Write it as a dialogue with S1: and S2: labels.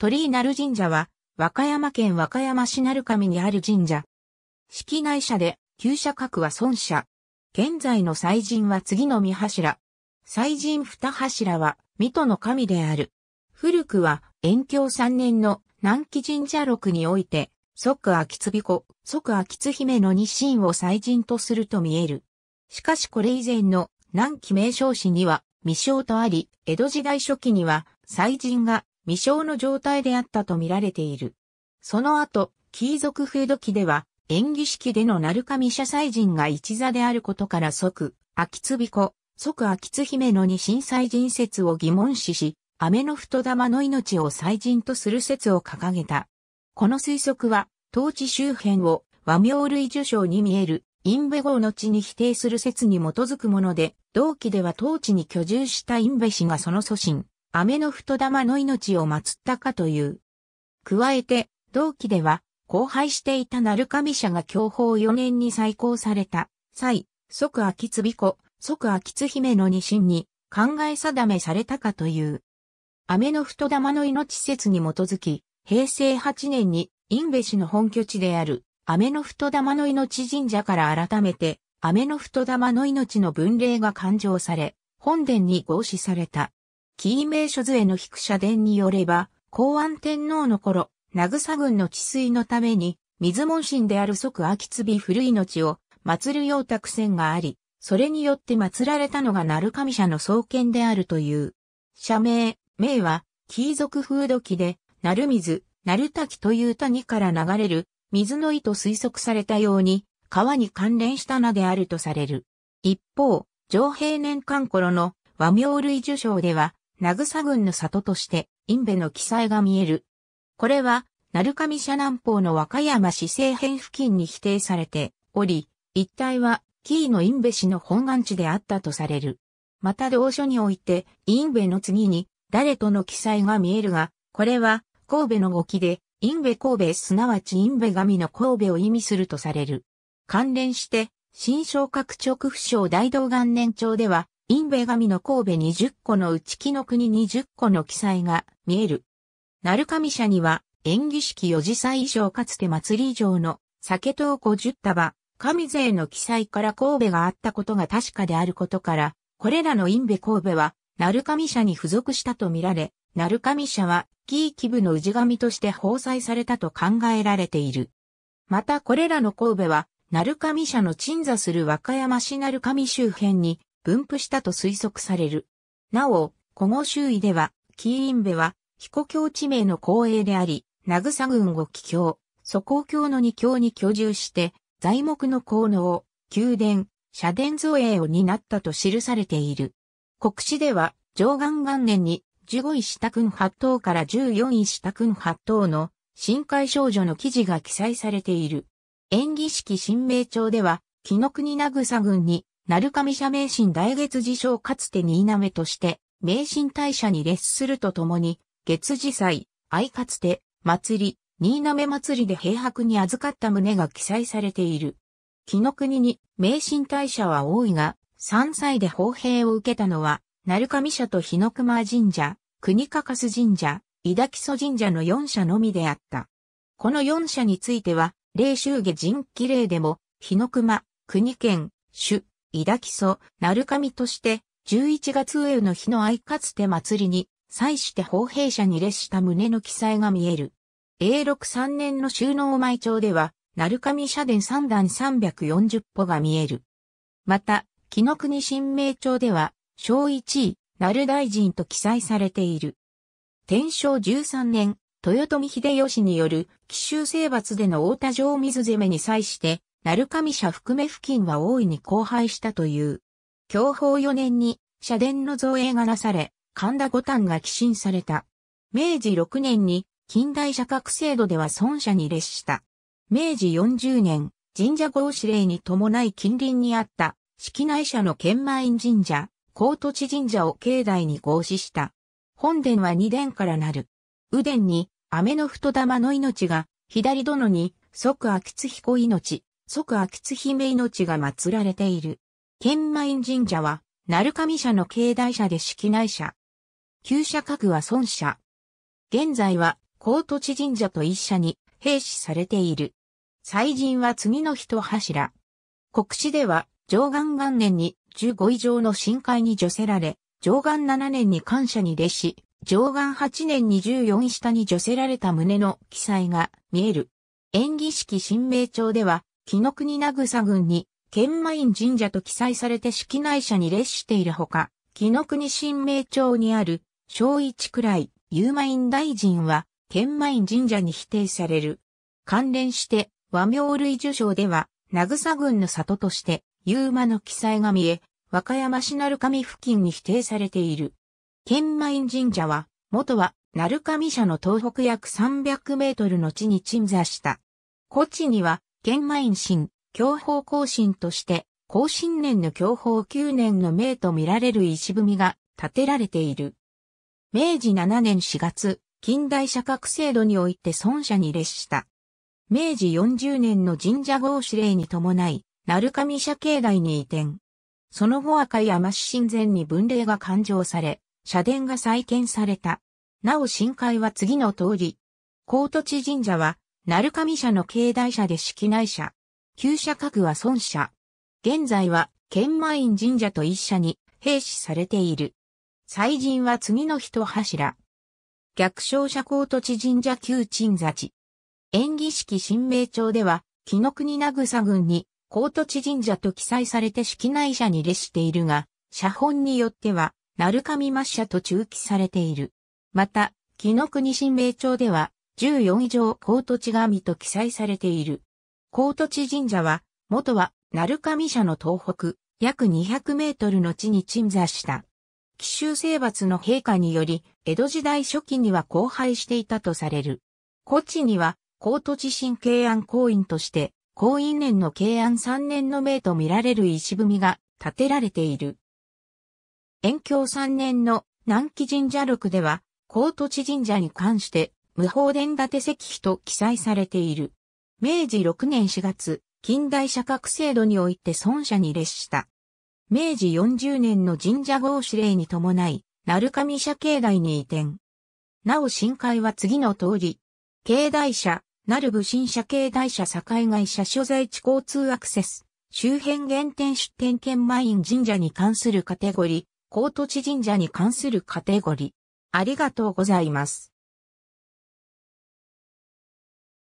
S1: 鳥居なる神社は、和歌山県和歌山市なる神にある神社。式内社で、旧社格は孫社。現在の祭神は次の三柱。祭神二柱は、水戸の神である。古くは、延享三年の南紀神社録において、即秋津彦、即秋津姫の日神を祭神とすると見える。しかしこれ以前の南紀名称史には未章とあり、江戸時代初期には祭神が未生の状態であったと見られている。その後、貴族風土期では、演技式での鳴神社祭人が一座であることから即、秋津彦、即秋津姫の二神祭人説を疑問視し、雨の太玉の命を祭人とする説を掲げた。この推測は、当地周辺を和名類受賞に見える、インベ号の地に否定する説に基づくもので、同期では当地に居住したインベ氏がその祖神、雨の太玉の命を祀ったかという。加えて、同期では、荒廃していた鳴神社が享保4年に再興された、際、即秋津子、即秋津姫の二神に考え定めされたかという。雨の太玉の命説に基づき、平成8年に、インベ氏の本拠地である、雨の太玉の命神社から改めて、雨の太玉の命の分霊が勘定され、本殿に合祀された。キー名所図への引く社伝によれば、公安天皇の頃、名草郡の治水のために、水門神である即秋津古い命を祀るよう託んがあり、それによって祀られたのが鳴神社の創建であるという。社名、名は、貴族風土記で、鳴水、鳴滝という谷から流れる、水の意と推測されたように、川に関連した名であるとされる。一方、上平年間頃の和名類受賞では、名草郡の里として、インベの記載が見える。これは、鳴上社南方の和歌山市西辺付近に否定されており、一帯は、紀伊のインベ市の本願地であったとされる。また同書において、インベの次に、誰との記載が見えるが、これは、神戸の語記で、インベ神戸すなわちインベ神の神戸を意味するとされる。関連して、新昇格直不詳大道元年帳では、インベ神の神戸20個の内木の国20個の記載が見える。鳴神社には、縁技式四次祭以上かつて祭り以上の酒等50束、神勢の記載から神戸があったことが確かであることから、これらのインベ神戸は、鳴神社に付属したとみられ、鳴神社は、キーキ部の氏神として放祭されたと考えられている。またこれらの神戸は、鳴神社の鎮座する和歌山市鳴神周辺に分布したと推測される。なお、古語周囲では、キーインベは、彦教地名の公営であり、サ郡を帰郷、祖公教の二郷に居住して、材木の効能、宮殿、社殿造営を担ったと記されている。国史では、上岸元年に、15位下君八頭から14位下君八頭の深海少女の記事が記載されている。演技式新名帳では、木の国ナグサ軍に鳴上社名神大月寺賞かつて新滑として、名神大社に列するとともに、月寺祭、愛かつて、祭り、新滑祭りで平白に預かった旨が記載されている。木の国に、名神大社は多いが、三歳で砲兵を受けたのは、鳴上社と日の熊神社、国かかす神社、伊田木曽神社の四社のみであった。この四社については、霊衆下人記霊でも、日の熊、国県、主、伊田木曽、鳴神として、11月上の日の合かつて祭りに、際して砲兵者に列した胸の記載が見える。永禄3年の収納前帳では、鳴神社殿三段340歩が見える。また、木の国新名帳では、小一位、鳴大臣と記載されている。天正13年、豊臣秀吉による奇襲征伐での大田城水攻めに際して、鳴神社含め付近は大いに荒廃したという。享保4年に社殿の造営がなされ、神田五反が寄進された。明治6年に近代社格制度では孫社に列した。明治40年、神社合祀令に伴い近隣にあった、式内社の県前院神社、高土地神社を境内に合祀した。本殿は二殿からなる。右殿に、雨の太玉の命が、左殿に、即秋津彦命、即秋津姫命が祀られている。県満神社は、鳴上社の境内社で式内社。旧社格は孫社。現在は、高都地神社と一社に、併祀されている。祭神は次の一柱。国史では、上岸元年に15以上の深海に除せられ、上岸7年に感謝に列し、上岸8年に14下に除せられた胸の記載が見える。演技式新名帳では、紀の国名草郡に、研魔院神社と記載されて式内社に列しているほか、紀の国神明町にある、小一くらい、有魔院大臣は、研魔院神社に否定される。関連して、和名類受賞では、名草郡の里として、有魔の記載が見え、和歌山市鳴上付近に否定されている。研魔院神社は、元は、鳴上社の東北約300メートルの地に鎮座した。古地には、玄前神、教法更新として、更新年の教法9年の名と見られる石踏みが建てられている。明治7年4月、近代社格制度において孫社に列した。明治40年の神社合祀令に伴い、鳴上社境内に移転。その後赤山市神前に分霊が勘定され、社殿が再建された。なお深海は次の通り。高土地神社は鳴神社の境内社で式内社。旧社格は孫社。現在は、県満院神社と一社に、兵士されている。祭神は次の一柱。逆小社高土地神社旧鎮座地。演技式新名帳では、木の国名草郡に、高土地神社と記載されて式内社に列しているが、写本によっては、鳴神抹社と中記されている。また、木の国新名帳では、14以上高土地神と記載されている。高土地神社は、元は、鳴神社の東北、約200メートルの地に鎮座した。奇襲征伐の陛下により、江戸時代初期には荒廃していたとされる。古地には、高土地神慶安公院として、公院年の慶安3年の命と見られる石踏みが建てられている。延享3年の南紀神社録では、高土地神社に関して、無法伝立石碑と記載されている。明治6年4月、近代社格制度において孫社に列した。明治40年の神社合祀令に伴い、鳴上社境内に移転。なお深海は次の通り、境内社、鳴部新社境内社境外社所在地交通アクセス、周辺原点出店マイン神社に関するカテゴリー、高都地神社に関するカテゴリー。ありがとうございます。